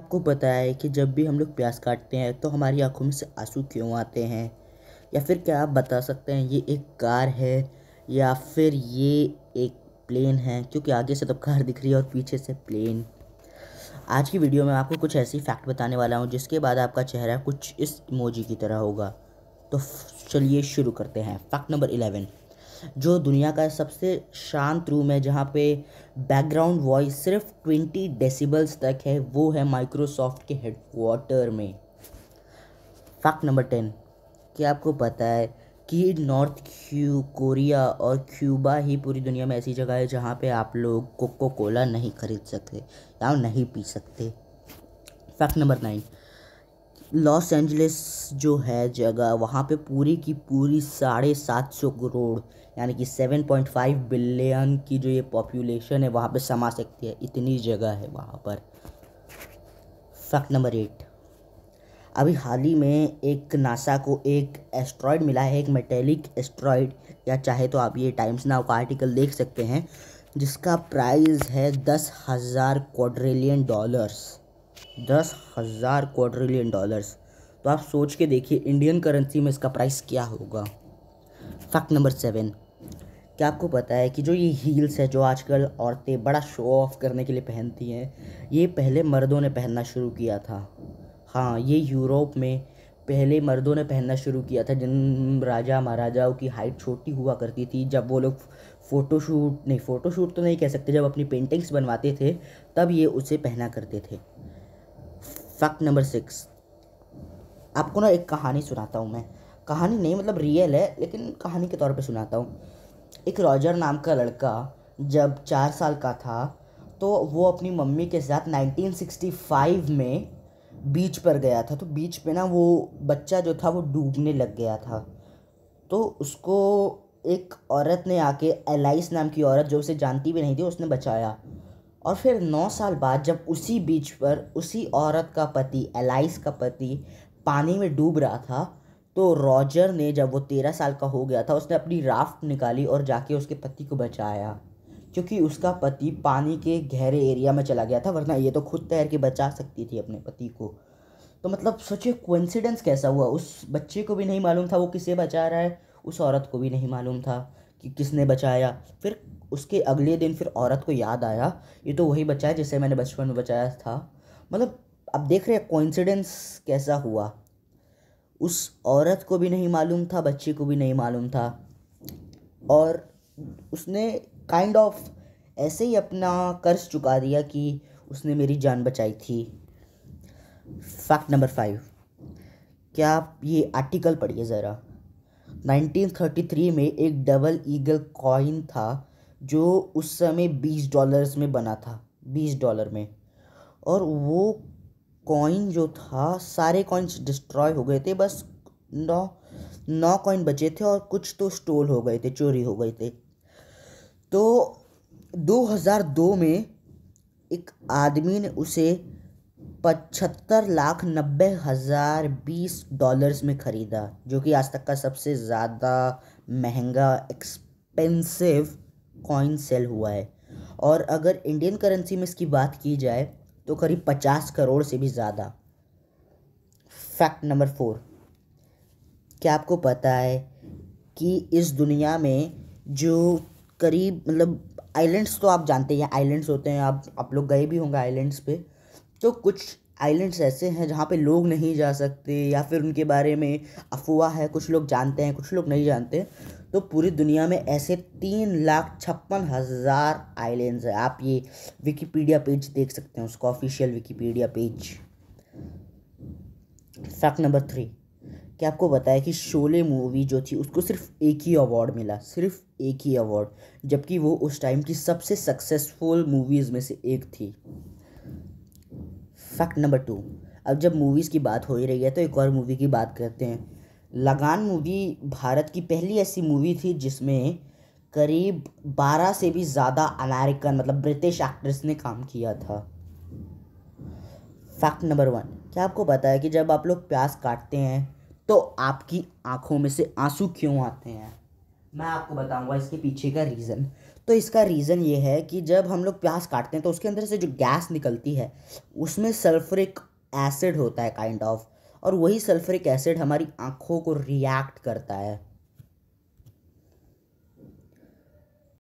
आपको पता है कि जब भी हम लोग प्याज काटते हैं तो हमारी आंखों में से आंसू क्यों आते हैं या फिर क्या आप बता सकते हैं ये एक कार है या फिर ये एक प्लेन है क्योंकि आगे से तब तो कार दिख रही है और पीछे से प्लेन आज की वीडियो में आपको कुछ ऐसी फैक्ट बताने वाला हूँ जिसके बाद आपका चेहरा कुछ इस इमोजी की तरह होगा तो चलिए शुरू करते हैं फैक्ट नंबर इलेवन जो दुनिया का सबसे शांत रूम है जहाँ पे बैकग्राउंड वॉइस सिर्फ ट्वेंटी डेसिबल्स तक है वो है माइक्रोसॉफ्ट के हेडक्वार्टर में फैक्ट नंबर टेन क्या आपको पता है कि नॉर्थ क्यू कोरिया और क्यूबा ही पूरी दुनिया में ऐसी जगह है जहाँ पे आप लोग कोको कोला नहीं खरीद सकते या नहीं पी सकते fact number nine Los Angeles जो है जगह वहाँ पे पूरी की पूरी साढ़े सात सौ करोड़ यानी कि 7.5 बिलियन की जो ये पॉपुलेशन है वहाँ पे समा सकती है इतनी जगह है वहाँ पर फैक्ट नंबर एट अभी हाल ही में एक नासा को एक एस्ट्रॉयड मिला है एक मेटेलिक एस्ट्रॉयड या चाहे तो आप ये टाइम्स नाव का आर्टिकल देख सकते हैं जिसका प्राइस है दस हज़ार क्वाड्रिलियन डॉलर्स दस हज़ार क्वाड्रिलियन डॉलर्स तो आप सोच के देखिए इंडियन करेंसी में इसका प्राइस क्या होगा फैक्ट नंबर सेवन क्या आपको पता है कि जो ये हील्स है जो आजकल औरतें बड़ा शो ऑफ करने के लिए पहनती हैं ये पहले मर्दों ने पहनना शुरू किया था हाँ ये यूरोप में पहले मर्दों ने पहनना शुरू किया था जिन राजा महाराजाओं की हाइट छोटी हुआ करती थी जब वो लोग फ़ोटोशूट नहीं फ़ोटोशूट तो नहीं कह सकते जब अपनी पेंटिंग्स बनवाते थे तब ये उसे पहना करते थे फैक्ट नंबर सिक्स आपको ना एक कहानी सुनाता हूँ मैं कहानी नहीं मतलब रियल है लेकिन कहानी के तौर पे सुनाता हूँ एक रॉजर नाम का लड़का जब चार साल का था तो वो अपनी मम्मी के साथ 1965 में बीच पर गया था तो बीच पे ना वो बच्चा जो था वो डूबने लग गया था तो उसको एक औरत ने आके एलाइस नाम की औरत जो उसे जानती भी नहीं थी उसने बचाया और फिर नौ साल बाद जब उसी बीच पर उसी औरत का पति एलाइस का पति पानी में डूब रहा था तो रॉजर ने जब वो तेरह साल का हो गया था उसने अपनी राफ्ट निकाली और जाके उसके पति को बचाया क्योंकि उसका पति पानी के गहरे एरिया में चला गया था वरना ये तो खुद तैर के बचा सकती थी अपने पति को तो मतलब सोचिए कोइंसिडेंस कैसा हुआ उस बच्चे को भी नहीं मालूम था वो किसे बचा रहा है उस औरत को भी नहीं मालूम था कि किसने बचाया फिर उसके अगले दिन फिर औरत को याद आया ये तो वही बच्चा है जिसे मैंने बचपन में बचाया था मतलब अब देख रहे हैं कोइंसिडेंस कैसा हुआ उस औरत को भी नहीं मालूम था बच्चे को भी नहीं मालूम था और उसने काइंड kind ऑफ of ऐसे ही अपना कर्ज चुका दिया कि उसने मेरी जान बचाई थी फैक्ट नंबर फाइव क्या आप ये आर्टिकल पढ़िए ज़रा 1933 में एक डबल ईगल कॉइन था जो उस समय बीस डॉलर्स में बना था बीस डॉलर में और वो कॉइन जो था सारे कॉइन्स डिस्ट्रॉय हो गए थे बस नौ नौ कॉइन बचे थे और कुछ तो स्टोल हो गए थे चोरी हो गए थे तो 2002 में एक आदमी ने उसे पचहत्तर लाख नब्बे हज़ार बीस डॉलर्स में ख़रीदा जो कि आज तक का सबसे ज़्यादा महंगा एक्सपेंसिव कॉइन सेल हुआ है और अगर इंडियन करेंसी में इसकी बात की जाए तो करीब पचास करोड़ से भी ज़्यादा फैक्ट नंबर फोर क्या आपको पता है कि इस दुनिया में जो करीब मतलब आइलैंड्स तो आप जानते हैं आइलैंड्स होते हैं आप आप लोग गए भी होंगे आइलैंड्स पे तो कुछ आइलैंड्स ऐसे हैं जहाँ पे लोग नहीं जा सकते या फिर उनके बारे में अफवाह है कुछ लोग जानते हैं कुछ लोग नहीं जानते तो पूरी दुनिया में ऐसे तीन लाख छप्पन हज़ार आइलैंड्स हैं आप ये विकीपीडिया पेज देख सकते हैं उसका official Wikipedia page fact number three क्या आपको बताया कि शोले मूवी जो थी उसको सिर्फ एक ही अवार्ड मिला सिर्फ एक ही अवार्ड जबकि वो उस टाइम की सबसे सक्सेसफुल मूवीज़ में से एक थी फैक्ट नंबर टू अब जब मूवीज़ की बात हो ही रही है तो एक और मूवी की बात करते हैं लगान मूवी भारत की पहली ऐसी मूवी थी जिसमें करीब बारह से भी ज़्यादा अमेरिकन मतलब ब्रिटिश एक्ट्रेस ने काम किया था फैक्ट नंबर वन क्या आपको पता है कि जब आप लोग प्याज काटते हैं तो आपकी आंखों में से आंसू क्यों आते हैं मैं आपको बताऊंगा इसके पीछे का रीज़न तो इसका रीज़न ये है कि जब हम लोग प्याज काटते हैं तो उसके अंदर से जो गैस निकलती है उसमें सल्फरिक एसिड होता है काइंड kind ऑफ of. और वही सल्फ्रिक एसिड हमारी आँखों को रिएक्ट करता है